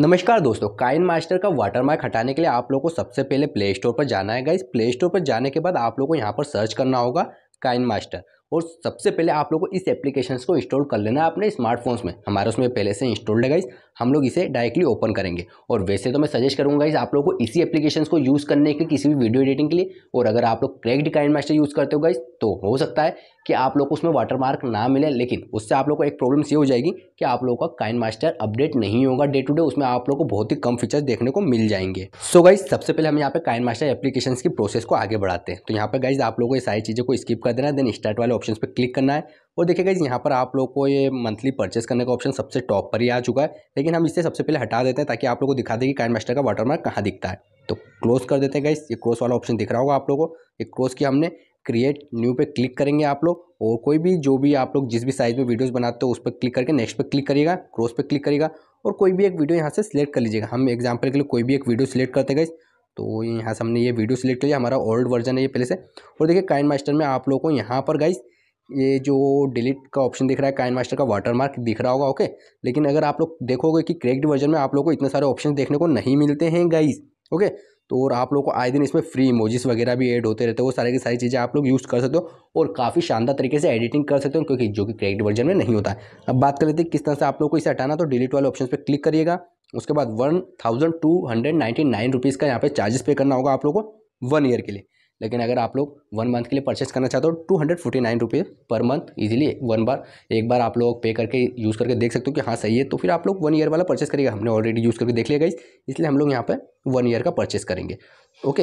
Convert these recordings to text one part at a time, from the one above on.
नमस्कार दोस्तों Kine master का वाटरमार्क हटाने के लिए आप लोग को सबसे पहले प्ले स्टोर पर जाना है इस प्ले स्टोर पर जाने के बाद आप लोग को यहाँ पर सर्च करना होगा काइन मास्टर और सबसे पहले आप लोगों को इस एप्लीकेशन को इंस्टॉल कर लेना है अपने स्मार्टफोन्स में हमारे उसमें पहले से इंस्टॉल्ड है गाइस हम लोग इसे डायरेक्टली ओपन करेंगे और वैसे तो मैं सजेस्ट करूँगा इस आप लोगों को इसी एप्लीकेशन को यूज़ करने के किसी भी वीडियो एडिटिंग के लिए और अगर आप लोग क्रैक्ड काइंड मास्टर यूज़ करते हो गाइज तो हो सकता है कि आप लोग को उसमें वाटर मार्क ना मिले लेकिन उससे आप लोग को एक प्रॉब्लम ये हो जाएगी कि आप लोगों का काइन मास्टर अपडेट नहीं होगा डे टू डे उसमें आप लोग को बहुत ही कम फीचर्स देखने को मिल जाएंगे सो so गाइज सबसे पहले हम यहाँ पे काइन मास्टर एप्लीकेशन की प्रोसेस को आगे बढ़ाते हैं तो यहाँ पे गाइज आप लोगों को सारी चीज़ों को स्किप कर देना है देन स्टार्ट वाले ऑप्शन पर क्लिक करना है और देखिएगा यहाँ पर आप लोग को ये मंथली परचेस करने का ऑप्शन सबसे टॉप पर ही आ चुका है लेकिन हम इसे सबसे पहले हटा देते हैं ताकि आप लोग को दिखा दें कि काइन मास्टर का वाटरमार्क कहाँ दिखता है तो क्लोज कर देते हैं गाइस ये क्लोज वाला ऑप्शन दिख रहा होगा आप लोगों को ये क्लोज किया हमने क्रिएट न्यू पे क्लिक करेंगे आप लोग और कोई भी जो भी आप लोग जिस भी साइज़ में वीडियोस बनाते हो उस पर क्लिक करके नेक्स्ट पे क्लिक करिएगा क्रोस पे क्लिक करिएगा और कोई भी एक वीडियो यहाँ से सिलेक्ट कर लीजिएगा हम एग्जाम्पल के लिए कोई भी एक वीडियो सिलेक्ट करते गए तो यहाँ से हमने ये वीडियो सिलेक्ट किया हमारा ओल्ड वर्जन है ये पहले से और देखिए काइन मास्टर में आप लोग को यहाँ पर गाइज़ ये जो डिलीट का ऑप्शन दिख रहा है काइन मास्टर का वाटरमार्क दिख रहा होगा ओके लेकिन अगर आप लोग देखोगे कि क्रेक्ट वर्जन में आप लोग को इतने सारे ऑप्शन देखने को नहीं मिलते हैं गाइज ओके तो और आप लोग को आए दिन इसमें फ्री इमोजिस वगैरह भी ऐड होते रहते हो वो सारी की सारी चीज़ें आप लोग यूज़ कर सकते हो और काफ़ी शानदार तरीके से एडिटिंग कर सकते हो क्योंकि जो कि क्रेडिट वर्जन में नहीं होता है अब बात कर लेते हैं किस तरह से आप लोग को इसे हटाना तो डिलीट वाले ऑप्शन पर क्लिक करिएगा उसके बाद one thousand two hundred nine rupees का यहाँ पे चार्जेस पे करना होगा आप लोग को वन ईयर के लिए लेकिन अगर आप लोग वन मंथ के लिए परचेस करना चाहते हो two hundred forty nine rupees per month easily one बार एक बार आप लोग पे करके यूज़ करके देख सकते हो कि हाँ सही है तो फिर आप लोग वन ईयर वाला परचेस करिएगा हमने ऑलरेडी यूज़ करके देख लिया गई इसलिए हम लोग यहाँ पर वन ईयर का परचेस करेंगे ओके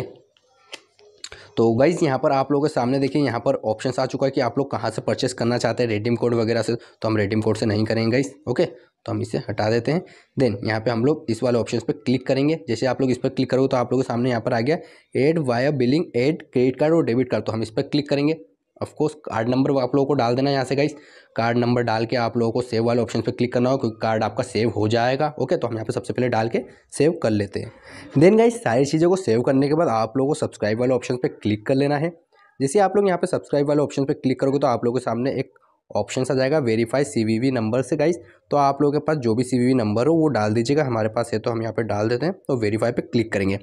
तो गाइज़ यहाँ पर आप लोगों के सामने देखिए यहाँ पर ऑप्शन आ चुका है कि आप लोग कहाँ से परचेस करना चाहते हैं रेडीम कोड वगैरह से तो हम रेडीम कोड से नहीं करेंगे गाइज़ ओके तो हम इसे हटा देते हैं देन यहाँ पे हम लोग इस वाले ऑप्शन पे क्लिक करेंगे जैसे आप लोग इस पर क्लिक करोगे तो आप लोगों के सामने यहाँ पर आ गया add via billing add credit card और डेबिट कार्ड तो हम इस पर क्लिक करेंगे ऑफकोर्स कार्ड नंबर आप लोगों को डाल देना यहाँ से गाइस कार्ड नंबर डाल के आप लोगों को सेव वाले ऑप्शन पे क्लिक करना होगा क्योंकि कार्ड आपका सेव हो जाएगा ओके तो हम यहाँ पे सबसे पहले डाल के सेव कर लेते हैं देन गाइस सारी चीज़ों को सेव करने के बाद आप लोगों को सब्सक्राइब वाले ऑप्शन पर क्लिक कर लेना है जैसे आप लोग यहाँ पर सब्सक्राइब वाले ऑप्शन पर क्लिक करोगे तो आप लोगों के सामने एक ऑप्शन आ जाएगा वेरीफाई सीवीवी नंबर से गाइस तो आप लोगों के पास जो भी सीवीवी नंबर हो वो डाल दीजिएगा हमारे पास है तो हम यहाँ पे डाल देते हैं तो वेरीफाई पे क्लिक करेंगे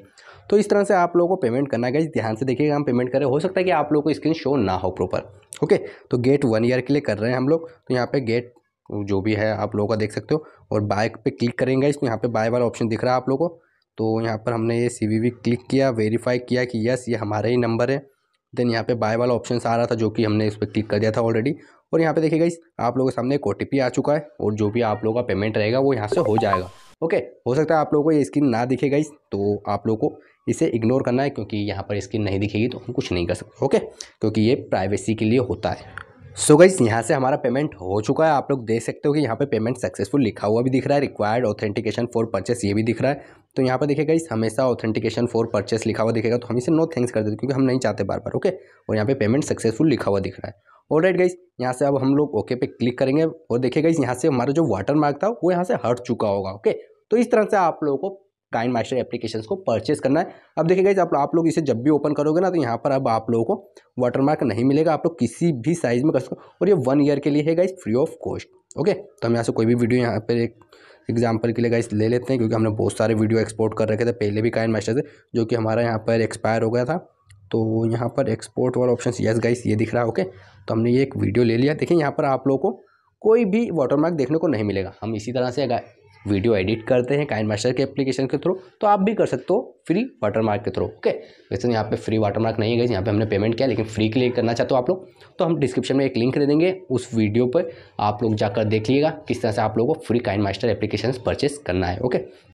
तो इस तरह से आप लोगों को पेमेंट करना है गाइस ध्यान से देखिएगा हम पेमेंट करें हो सकता है कि आप लोगों को स्क्रीन शो ना हो प्रॉपर ओके तो गेट वन ईयर के लिए कर रहे हैं हम लोग तो यहाँ पर गेट जो भी है आप लोगों का देख सकते हो और बाय पर क्लिक करेंगे इसमें तो यहाँ पर बाय वाला ऑप्शन दिख रहा है आप लोगों को तो यहाँ पर हमने ये सी क्लिक किया वेरीफाई किया कि यस ये हमारा ही नंबर है देन यहाँ पे बाय वाला ऑप्शन आ रहा था जो कि हमने इस पर क्लिक कर दिया था ऑलरेडी और यहाँ पे देखिएगा इस आप लोगों के सामने एक ओ आ चुका है और जो भी आप लोगों का पेमेंट रहेगा वो यहाँ से हो जाएगा ओके हो सकता है आप लोगों को ये स्क्रीन ना दिखेगा इस तो आप लोगों को इसे इग्नोर करना है क्योंकि यहाँ पर स्क्रीन नहीं दिखेगी तो हम कुछ नहीं कर सकते ओके क्योंकि ये प्राइवेसी के लिए होता है सो गई यहाँ से हमारा पेमेंट हो चुका है आप लोग देख सकते हो कि यहाँ पे पेमेंट सक्सेसफुल लिखा हुआ भी दिख रहा है रिक्वायर्ड ऑथेंटिकेशन फॉर परचेस ये भी दिख रहा है तो यहाँ पर देखिए गई हमेशा ऑथेंटिकेशन फॉर परचेस लिखा हुआ दिखेगा तो हम इसे नो थैंक्स कर देते क्योंकि हम नहीं चाहते बार बार ओके और यहाँ पे पेमेंट सक्सेसफुल लिखा हुआ दिख रहा है और राइट गई यहाँ से अब हम लोग ओके पे क्लिक करेंगे और देखिए गई यहाँ से हमारा जो वाटर मार्क था वो यहाँ से हट चुका होगा ओके तो इस तरह से आप लोगों को काइन मास्टर एप्लीकेशन को परचेस करना है अब देखिएगा आप, आप लोग इसे जब भी ओपन करोगे ना तो यहाँ पर अब आप लोगों को वाटरमार्क नहीं मिलेगा आप लोग किसी भी साइज़ में कर सको और ये वन ईयर के लिए है guys free of cost okay तो हम यहाँ से कोई भी वीडियो यहाँ पर एक एग्जाम्पल के लिए गाइस ले लेते हैं क्योंकि हमने बहुत सारे वीडियो एक्सपोर्ट कर रखे थे पहले भी काइन मास्टर से जो कि हमारा यहाँ पर एक्सपायर हो गया था तो यहाँ पर एक्सपोर्ट वाला ऑप्शन यस गाइस ये दिख रहा है ओके तो हमने ये एक वीडियो ले लिया देखिए यहाँ पर आप लोग को कोई भी वाटरमार्क देखने को नहीं मिलेगा हम इसी तरह से वीडियो एडिट करते हैं काइन मास्टर के एप्लीकेशन के थ्रू तो आप भी कर सकते हो फ्री वाटरमार्क के थ्रू ओके वैसे तो यहाँ पे फ्री वाटरमार्क नहीं है यहाँ पे हमने पेमेंट किया लेकिन फ्री के लिए करना चाहते हो आप लोग तो हम डिस्क्रिप्शन में एक लिंक दे देंगे उस वीडियो पर आप लोग जाकर देख लीजिएगा किस तरह से आप लोगों को free Kine Master application purchase करना है ओके